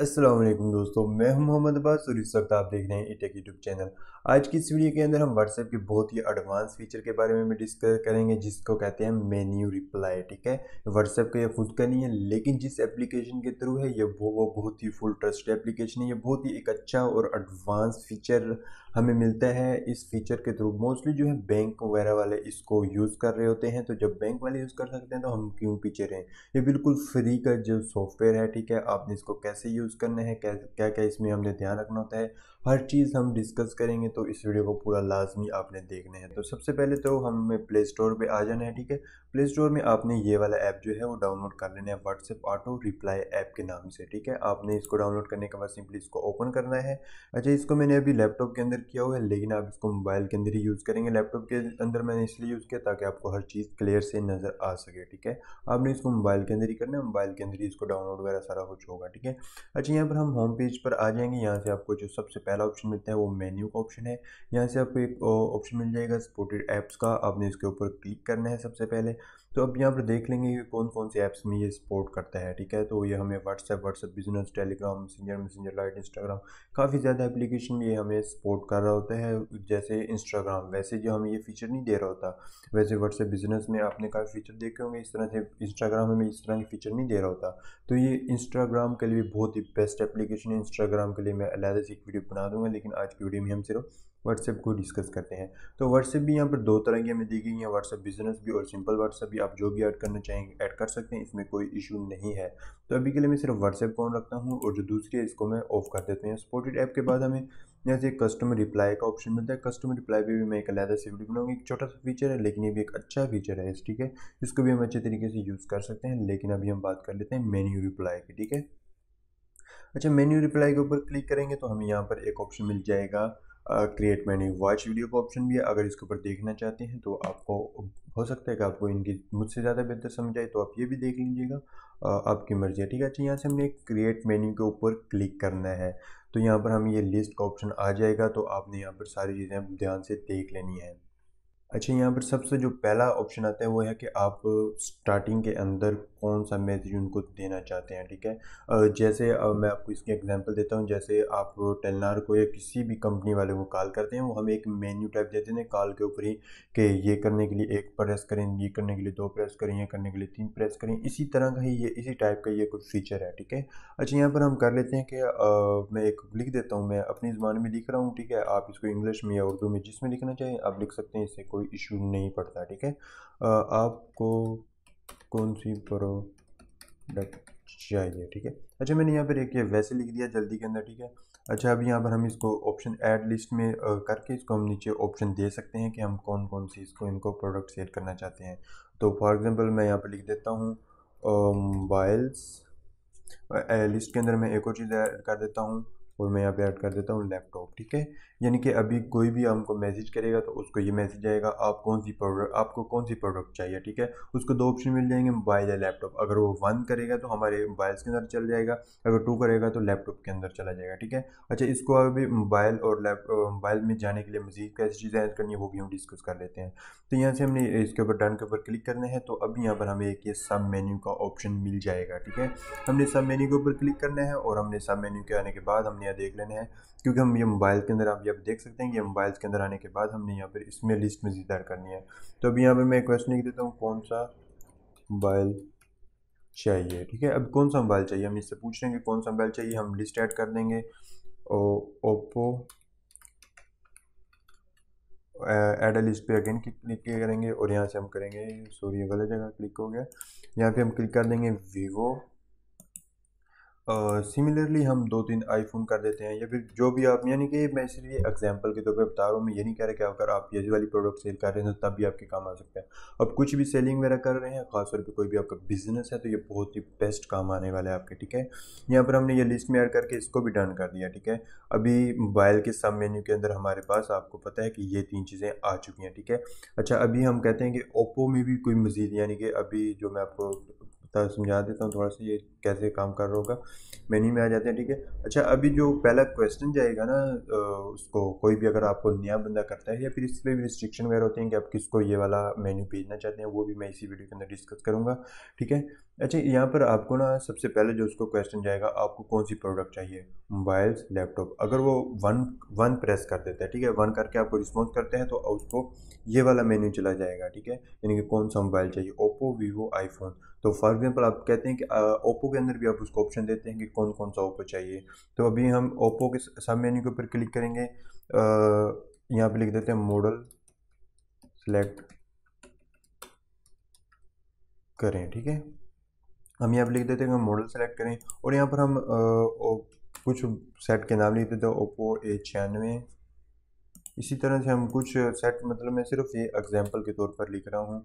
अस्सलाम वालेकुम दोस्तों मैं हूं मोहम्मद अब्बास और इस वक्त आप देख रहे हैं इटेक यूट्यूब चैनल आज की इस वीडियो के अंदर हम व्हाट्सएप के बहुत ही एडवांस फीचर के बारे में भी डिस्कस करेंगे जिसको कहते हैं मेन्यू रिप्लाई ठीक है व्हाट्सएप का ये खुद का नहीं है लेकिन जिस एप्लीकेशन के थ्रू है ये वो वो बहुत ही फुल ट्रस्ट एप्लीकेशन है ये बहुत ही एक अच्छा और एडवांस फीचर हमें मिलता है इस फीचर के थ्रू मोस्टली जो है बैंक वगैरह वाले इसको यूज़ कर रहे होते हैं तो जब बैंक वाले यूज़ कर सकते हैं तो हम क्यों पीछे रहें ये बिल्कुल फ्री का जो सॉफ्टवेयर है ठीक है आपने इसको कैसे यूज़ यूज़ करने हैं क्या क्या क्या इसमें हमने ध्यान रखना होता है हर चीज़ हम डिस्कस करेंगे तो इस वीडियो को पूरा लाजमी आपने देखना है तो सबसे पहले तो हमें प्ले स्टोर पर आ जाना है ठीक है प्ले स्टोर में आपने ये वाला ऐप जो है वो डाउनलोड कर लेना है व्हाट्सएप ऑटो रिप्लाई ऐप के नाम से ठीक है आपने इसको डाउनलोड करने के बाद सिंपली इसको ओपन करना है अच्छा इसको मैंने अभी लैपटॉप के अंदर किया हुआ है लेकिन आप इसको मोबाइल के अंदर ही यूज़ करेंगे लैपटॉप के अंदर मैंने इसलिए यूज़ किया ताकि आपको हर चीज़ क्लियर से नज़र आ सके ठीक है आपने इसको मोबाइल के अंदर ही करना है मोबाइल के अंदर ही इसको डाउनलोड वगैरह सारा कुछ होगा ठीक है अच्छा यहाँ पर हम होम पेज पर आ जाएंगे यहाँ से आपको जो सबसे पहला ऑप्शन मिलता है वो मेन्यू का ऑप्शन है यहाँ से आपको एक ऑप्शन मिल जाएगा सपोर्टेड ऐप्स का आपने इसके ऊपर क्लिक करना है सबसे पहले तो अब यहाँ पर देख लेंगे कि कौन कौन से ऐप्स में ये सपोर्ट करता है ठीक है तो ये हमें WhatsApp WhatsApp business Telegram Messenger Messenger Lite Instagram काफ़ी ज़्यादा एप्लीकेशन ये हमें सपोर्ट कर रहा होता है जैसे इंस्टाग्राम वैसे जो हमें ये फीचर नहीं दे रहा होता वैसे व्हाट्सएप बिजनेस में आपने काफ़ी फीचर देखे होंगे इस तरह से इंस्टाग्राम हमें इस तरह के फीचर नहीं दे रहा होता तो ये इंस्टाग्राम के लिए बहुत ही बेस्ट एप्लीकेशन है इंस्टाग्राम के लिए मैं अलहदा से एक वीडियो बना बता दूंगा लेकिन आज की वीडियो में हम सिर्फ व्हाट्सएप को डिस्कस करते हैं तो व्हाट्सएप भी यहाँ पर दो तरह की हमें दी गई है व्हाट्सएप बिजनेस भी और सिंपल व्हाट्सएप भी आप जो भी ऐड करना चाहेंगे ऐड कर सकते हैं इसमें कोई इशू नहीं है तो अभी के लिए मैं सिर्फ व्हाट्सएप ऑन रखता हूँ और जो दूसरी है इसको मैं ऑफ कर देते हैं स्पोर्टेड ऐप के बाद हमें यहाँ से कस्टमर रिप्लाई का ऑप्शन मिलता है कस्टमर रिप्लाई पर भी मैं एक अलहदा से वीडियो बनाऊंगी एक छोटा सा फीचर है लेकिन ये भी एक अच्छा फीचर है ठीक है इसको भी हम अच्छे तरीके से यूज़ कर सकते हैं लेकिन अभी हम बात कर लेते हैं मेन्यू रिप्लाई की ठीक है अच्छा मेन्यू रिप्लाई के ऊपर क्लिक करेंगे तो हमें यहाँ पर एक ऑप्शन मिल जाएगा क्रिएट मेन्यू वॉच वीडियो का ऑप्शन भी है अगर इसके ऊपर देखना चाहते हैं तो आपको हो सकता है कि आपको इनकी मुझसे ज़्यादा बेहतर समझ आए तो आप ये भी देख लीजिएगा आपकी मर्ज़ी है ठीक है अच्छा यहाँ से हमने क्रिएट मेन्यू के ऊपर क्लिक करना है तो यहाँ पर हमें ये लिस्ट का ऑप्शन आ जाएगा तो आपने यहाँ पर सारी चीज़ें ध्यान से देख लेनी है अच्छा यहाँ पर सबसे जो पहला ऑप्शन आता है वो है कि आप स्टार्टिंग के अंदर कौन सा मैसेज उनको देना चाहते हैं ठीक है जैसे मैं आपको इसकी एग्जांपल देता हूँ जैसे आप टेलनार को या किसी भी कंपनी वाले को कॉल करते हैं वो हमें एक मेन्यू टाइप देते हैं कॉल के ऊपर ही कि ये करने के लिए एक प्रेस करें ये करने के लिए दो प्रेस करें ये करने के लिए तीन प्रेस करें इसी तरह का ही ये इसी टाइप का ये कुछ फीचर है ठीक है अच्छा यहाँ पर हम कर लेते हैं कि मैं एक लिख देता हूँ मैं अपनी ज़बान में लिख रहा हूँ ठीक है आप इसको इंग्लिश में या उर्दू में जिसमें लिखना चाहें आप लिख सकते हैं इससे कोई इशू नहीं पड़ता ठीक है आपको कौन सी प्रोडक्ट चाहिए ठीक है अच्छा मैंने यहाँ पर एक वैसे लिख दिया जल्दी के अंदर ठीक है अच्छा अभी यहाँ पर हम इसको ऑप्शन ऐड लिस्ट में करके इसको हम नीचे ऑप्शन दे सकते हैं कि हम कौन कौन सी इसको इनको प्रोडक्ट सेट करना चाहते हैं तो फॉर एग्जांपल मैं यहाँ पर लिख देता हूँ मोबाइल्स लिस्ट के अंदर मैं एक और चीज़ ऐड कर देता हूँ और मैं यहाँ पे ऐड कर देता हूँ लैपटॉप ठीक है यानी कि अभी कोई भी हमको मैसेज करेगा तो उसको ये मैसेज आएगा आप कौन सी प्रोडक्ट आपको कौन सी प्रोडक्ट चाहिए ठीक है उसको दो ऑप्शन मिल जाएंगे मोबाइल या लैपटॉप अगर वो वन करेगा तो हमारे मोबाइल्स के अंदर चल जाएगा अगर टू करेगा तो लैपटॉप के अंदर चला जाएगा ठीक है अच्छा इसको अभी मोबाइल और मोबाइल में जाने के लिए मजीद कैसी चीज़ें ऐड करनी है वो भी हम डिस्कस कर लेते हैं तो यहाँ से हमने इसके ऊपर डन के ऊपर क्लिक करने हैं तो अभी यहाँ पर हमें एक ये सब मेन्यू का ऑप्शन मिल जाएगा ठीक है हमने सब मेन्यू के ऊपर क्लिक करना है और हमने सब मेन्यू के आने के बाद हमने हमने देख लेने हैं क्योंकि हम ये मोबाइल के अंदर आप ये देख सकते हैं कि मोबाइल के अंदर आने के बाद हमने यहाँ पर इसमें लिस्ट में जिदार करनी है तो अभी यहाँ पर मैं क्वेश्चन लिख देता हूँ कौन सा मोबाइल चाहिए ठीक है अब कौन सा मोबाइल चाहिए हम इससे पूछ रहे हैं कि कौन सा मोबाइल चाहिए हम लिस्ट ऐड कर देंगे ओप्पो एड लिस्ट पे अगेन क्लिक करेंगे और यहाँ से हम करेंगे सॉरी गलत जगह क्लिक हो गया यहाँ पे हम क्लिक कर देंगे वीवो सिमिलरली uh, हम दो तीन आईफोन कर देते हैं या फिर जो भी आप यानी कि मैं इसलिए एग्जांपल के तौर पे बता रहा हूँ मैं ये नहीं कह रहा कि अगर आप ये वाली प्रोडक्ट सेल कर रहे हैं तो तब भी आपके काम आ सकते हैं अब कुछ भी सेलिंग वगैरह कर रहे हैं खासतौर पर कोई भी आपका बिजनेस है तो ये बहुत ही बेस्ट काम आने वाला है आपके ठीक है यहाँ पर हमने ये लिस्ट में एड करके इसको भी डन कर दिया ठीक है अभी मोबाइल के सब मेन्यू के अंदर हमारे पास आपको पता है कि ये तीन चीज़ें आ चुकी हैं ठीक है अच्छा अभी हम कहते हैं कि ओप्पो में भी कोई मज़ीद यानी कि अभी जो मैं आपको तो समझा देता हूँ थोड़ा सा ये कैसे काम कर रहा होगा मेन्यू में आ जाते हैं ठीक है अच्छा अभी जो पहला क्वेश्चन जाएगा ना उसको कोई भी अगर आपको नया बंदा करता है या फिर इस पर भी रिस्ट्रिक्शन वगैरह होते हैं कि आप किसको ये वाला मेन्यू भेजना चाहते हैं वो भी मैं इसी वीडियो के अंदर डिस्कस करूँगा ठीक है अच्छा यहाँ पर आपको ना सबसे पहले जो उसको क्वेश्चन जाएगा आपको कौन सी प्रोडक्ट चाहिए मोबाइल्स लैपटॉप अगर वो वन वन प्रेस कर देता है ठीक है वन करके आपको रिस्पॉन्स करते हैं तो उसको ये वाला मेन्यू चला जाएगा ठीक है यानी कि कौन सा मोबाइल चाहिए ओप्पो वीवो आईफोन तो फॉर एग्जाम्पल आप कहते हैं कि ओप्पो के अंदर भी आप उसको ऑप्शन देते हैं कि कौन कौन सा ओप्पो चाहिए तो अभी हम ओप्पो के सब मेन्यू के ऊपर क्लिक करेंगे यहाँ पर लिख देते हैं मॉडल सेलेक्ट करें ठीक है हम यहाँ पर लिख देते हैं मॉडल सेलेक्ट करें और यहाँ पर हम आ, कुछ सेट के नाम लिख देते हैं ओप्पो ए छियानवे इसी तरह से हम कुछ सेट मतलब मैं सिर्फ ये एग्जांपल के तौर पर लिख रहा हूँ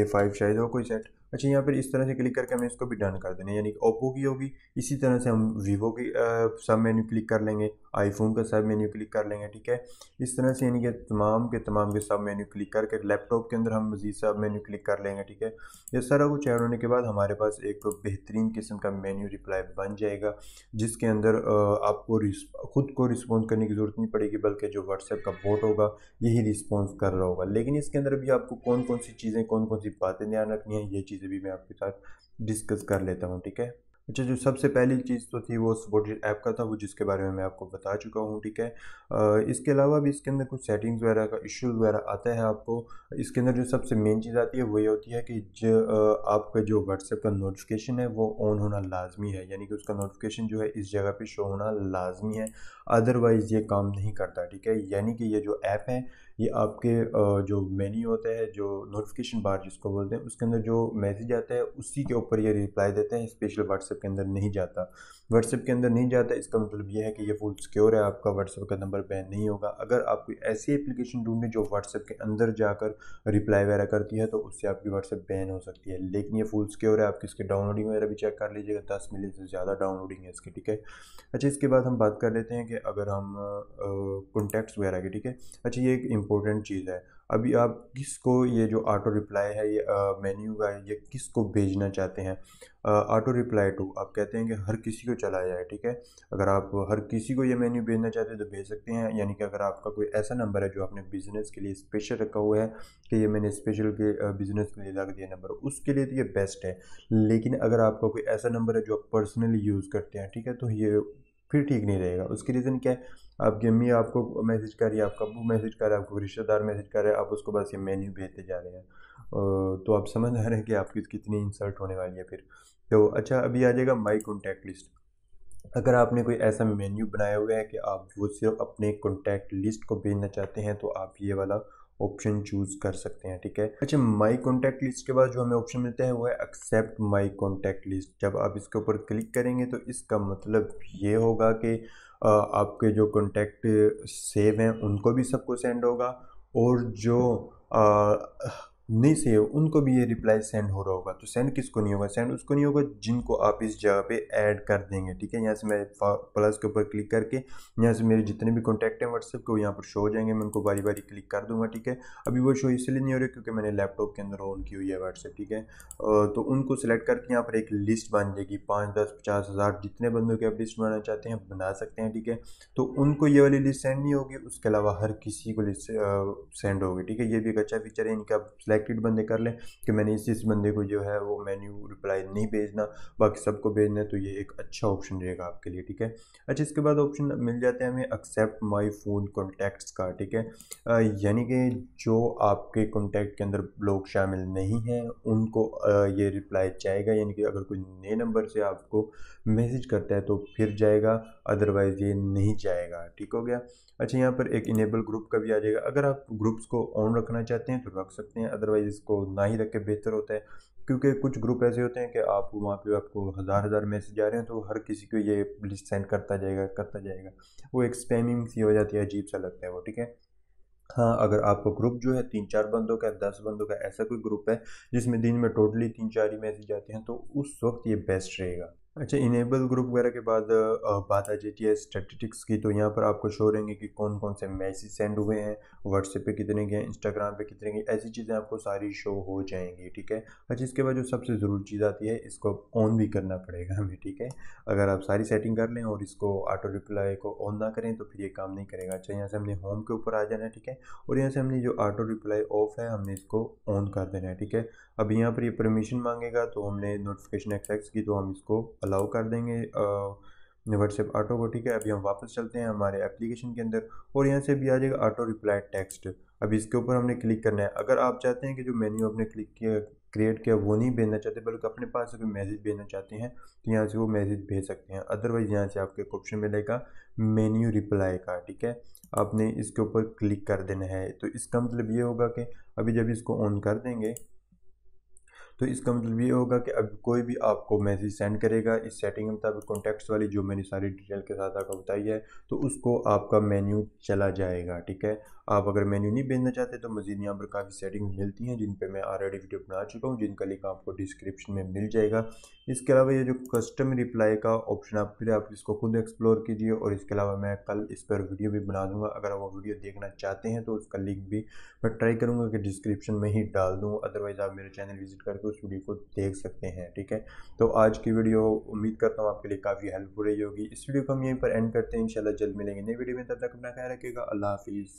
ए फाइव शायद हो कोई सेट अच्छा यहाँ पर इस तरह से क्लिक करके हमें इसको भी डन कर देना है यानी कि ओप्पो की होगी इसी तरह से हम वीवो की सब मेन्यू क्लिक कर लेंगे आईफोन का सब मेन्यू क्लिक कर लेंगे ठीक है इस तरह से यानी कि तमाम के तमाम के सब मेन्यू क्लिक करके लैपटॉप के अंदर हम मजीद सब मेन्यू क्लिक कर लेंगे ठीक है ये सारा कुछ ऐड होने के बाद हमारे पास एक बेहतरीन किस्म का मेन्यू रिप्लाई बन जाएगा जिसके अंदर आपको खुद को रिस्पॉन्स करने की ज़रूरत नहीं पड़ेगी बल्कि जो व्हाट्सएप का बोट होगा यही रिस्पॉन्स कर रहा होगा लेकिन इसके अंदर भी आपको कौन कौन सी चीज़ें कौन कौन सी बातें ध्यान रखनी है ये चीज़ चीज़ें भी मैं आपके साथ डिस्कस कर लेता हूँ ठीक है अच्छा जो सबसे पहली चीज़ तो थी वो सपोर्टेड ऐप का था वो जिसके बारे में मैं आपको बता चुका हूँ ठीक है इसके अलावा भी इसके अंदर कुछ सेटिंग्स वगैरह का इश्यूज वगैरह आता है आपको इसके अंदर जो सबसे मेन चीज़ आती है वो ये होती है कि जो आपका जो व्हाट्सएप का नोटिफिकेशन है वो ऑन होना लाजमी है यानी कि उसका नोटिफिकेशन जो है इस जगह पर शो होना लाजमी है अदरवाइज़ ये काम नहीं करता ठीक है यानी कि ये जो ऐप है ये आपके जो मेन्यू होता है जो नोटिफिकेशन बार जिसको बोलते हैं उसके अंदर जो मैसेज आता है उसी के ऊपर ये रिप्लाई देते हैं स्पेशल व्हाट्सएप के अंदर नहीं जाता व्हाट्सएप के अंदर नहीं जाता इसका मतलब यह है कि ये फुल सिक्योर है आपका व्हाट्सएप का नंबर बैन नहीं होगा अगर आप कोई ऐसी एप्लीकेशन ढूंढें जो व्हाट्सएप के अंदर जाकर रिप्लाई वगैरह करती है तो उससे आपकी व्हाट्सएप बैन हो सकती है लेकिन ये फुल सिक्योर है आप इसके डाउनलोडिंग वगैरह भी चेक कर लीजिएगा दस मिलियन से ज़्यादा डाउनलोडिंग है इसकी ठीक है अच्छा इसके बाद हम बात कर लेते हैं कि अगर हम कॉन्टैक्ट्स वगैरह की ठीक है अच्छा ये एक इंपॉर्टेंट चीज़ है अभी आप किसको ये जो ऑटो रिप्लाई है ये मेन्यू का है ये किसको भेजना चाहते हैं ऑटो रिप्लाई टू आप कहते हैं कि हर किसी को चला जाए ठीक है अगर आप हर किसी को ये मेन्यू भेजना चाहते हैं तो भेज सकते हैं यानी कि अगर आपका कोई ऐसा नंबर है जो आपने बिज़नेस के लिए स्पेशल रखा हुआ है कि ये मैंने स्पेशल के बिज़नेस के लिए लग दिया नंबर उसके लिए तो ये बेस्ट है लेकिन अगर आपका कोई ऐसा नंबर है जो आप पर्सनली यूज़ करते हैं ठीक है तो ये फिर ठीक नहीं रहेगा उसकी रीज़न क्या है आपकी अम्मी आपको मैसेज कर रही है आपका अबू मैसेज कर रहा है आपको रिश्तेदार मैसेज कर रहे हैं आप उसको बस ये मेन्यू भेजते जा रहे हैं तो आप समझ आ रहे हैं कि आपकी कितनी इंसल्ट होने वाली है फिर तो अच्छा अभी आ जाएगा माई कॉन्टैक्ट लिस्ट अगर आपने कोई ऐसा मेन्यू बनाया हुआ है कि आप वो सिर्फ अपने कॉन्टैक्ट लिस्ट को भेजना चाहते हैं तो आप ये वाला ऑप्शन चूज कर सकते हैं ठीक है अच्छा माई कॉन्टैक्ट लिस्ट के बाद जो हमें ऑप्शन मिलता है वो है एक्सेप्ट माई कॉन्टैक्ट लिस्ट जब आप इसके ऊपर क्लिक करेंगे तो इसका मतलब ये होगा कि आपके जो कॉन्टैक्ट सेव हैं उनको भी सबको सेंड होगा और जो नहीं हो उनको भी ये रिप्लाई सेंड हो रहा होगा तो सेंड किसको नहीं होगा सेंड उसको नहीं होगा जिनको आप इस जगह पे ऐड कर देंगे ठीक है यहाँ से मैं प्लस के ऊपर क्लिक करके यहाँ से मेरे जितने भी कॉन्टैक्ट हैं व्हाट्सएप के वो यहाँ पर शो हो जाएंगे मैं उनको बारी बारी क्लिक कर दूंगा ठीक है अभी वो शो इसलिए नहीं हो रहा क्योंकि मैंने लैपटॉप के अंदर ऑन की हुई है व्हाट्सएप ठीक है तो उनको सेलेक्ट करके यहाँ पर एक लिस्ट बन जाएगी पाँच दस पचास हज़ार जितने बंदों की आप लिस्ट बनाना चाहते हैं बना सकते हैं ठीक है तो उनको ये वाली लिस्ट सेंड नहीं होगी उसके अलावा हर किसी को लिस्ट सेंड होगी ठीक है ये भी एक अच्छा फीचर है इनका सेलेक्टेड बंदे कर लें कि मैंने इस इस बंदे को जो है वो मेन्यू रिप्लाई नहीं भेजना बाकी सबको भेजना तो ये एक अच्छा ऑप्शन रहेगा आपके लिए ठीक है अच्छा इसके बाद ऑप्शन मिल जाते हैं हमें एक्सेप्ट माई फ़ोन कॉन्टैक्ट्स का ठीक है यानी कि जो आपके कॉन्टैक्ट के अंदर लोग शामिल नहीं हैं उनको ये रिप्लाई जाएगा यानी कि अगर कोई नए नंबर से आपको मैसेज करता है तो फिर जाएगा अदरवाइज़ ये नहीं जाएगा ठीक हो गया अच्छा यहाँ पर एक इनेबल ग्रुप का भी आ जाएगा अगर आप ग्रुप्स को ऑन रखना चाहते हैं तो रख सकते हैं अदर अदरवाइज़ इसको ना ही रख के बेहतर होता है क्योंकि कुछ ग्रुप ऐसे होते हैं कि आप वहाँ पे आपको हज़ार हज़ार मैसेज आ रहे हैं तो हर किसी को ये लिस्ट सेंड करता जाएगा करता जाएगा वो एक स्पैमिंग सी हो जाती है अजीब सा लगता है वो ठीक है हाँ अगर आपका ग्रुप जो है तीन चार बंदों का दस बंदों का ऐसा कोई ग्रुप है जिसमें दिन में टोटली तीन चार ही मैसेज आते हैं तो उस वक्त ये बेस्ट रहेगा अच्छा इनेबल ग्रुप वगैरह के बाद बात आ जाती है स्टैटिस्टिक्स की तो यहाँ पर आपको शो रहेंगे कि कौन कौन से मैसेज सेंड हुए हैं व्हाट्सएप पे कितने गए इंस्टाग्राम पे कितने गए ऐसी चीज़ें आपको सारी शो हो जाएंगी ठीक है अच्छा इसके बाद जो सबसे ज़रूरी चीज़ आती है इसको ऑन भी करना पड़ेगा हमें ठीक है अगर आप सारी सेटिंग कर लें और इसको ऑटो रिप्लाई को ऑन ना करें तो फिर ये काम नहीं करेगा अच्छा यहाँ से हमने होम के ऊपर आ जाना है ठीक है और यहाँ से हमने जो ऑटो रिप्लाई ऑफ है हमने इसको ऑन कर देना है ठीक है अब यहाँ पर ये परमिशन मांगेगा तो हमने नोटिफिकेशन एक्सेस की तो हम इसको अलाउ कर देंगे व्हाट्सएप ऑटो को ठीक है अभी हम वापस चलते हैं हमारे एप्लीकेशन के अंदर और यहाँ से भी आ जाएगा ऑटो रिप्लाई टेक्स्ट अब इसके ऊपर हमने क्लिक करना है अगर आप चाहते हैं कि जो मेन्यू आपने क्लिक किया क्रिएट किया वो नहीं भेजना चाहते बल्कि अपने पास अगर मैसेज भेजना चाहते हैं तो यहाँ से वो मैसेज भेज सकते हैं अदरवाइज़ यहाँ से आपको एक ऑप्शन मिलेगा मेन्यू रिप्लाई का ठीक है आपने इसके ऊपर क्लिक कर देना है तो इसका मतलब ये होगा कि अभी जब इसको ऑन कर देंगे तो इसका मतलब ये होगा कि अब कोई भी आपको मैसेज सेंड करेगा इस सेटिंग के मुताबिक कॉन्टेक्ट वाली जो मैंने सारी डिटेल के साथ आपको बताई है तो उसको आपका मेन्यू चला जाएगा ठीक है आप अगर मेन्यू नहीं भेजना चाहते तो मज़ीद यहाँ पर काफ़ी सेटिंग मिलती हैं जिन पर मैं ऑलरेडी वीडियो बना चुका हूँ जिनका लिंक आपको डिस्क्रिप्शन में मिल जाएगा इसके अलावा ये जो कस्टम रिप्लाई का ऑप्शन आप फिर आप इसको खुद एक्सप्लोर कीजिए और इसके अलावा मैं कल इस पर वीडियो भी बना दूँगा अगर वो वीडियो देखना चाहते हैं तो उसका लिंक भी मैं ट्राई करूँगा कि डिस्क्रिप्शन में ही डाल दूँ अदरवाइज़ आप मेरे चैनल विजिट करके उस वीडियो को देख सकते हैं ठीक है तो आज की वीडियो उम्मीद करता हूँ आपके लिए काफ़ी हेल्पफुल रही होगी इस वीडियो को हम यहीं पर एंड करते हैं इनशाला जल्द मिलेंगे नई वीडियो में तब तक अपना ख्याल रखिएगा अल्लाह हाफिज़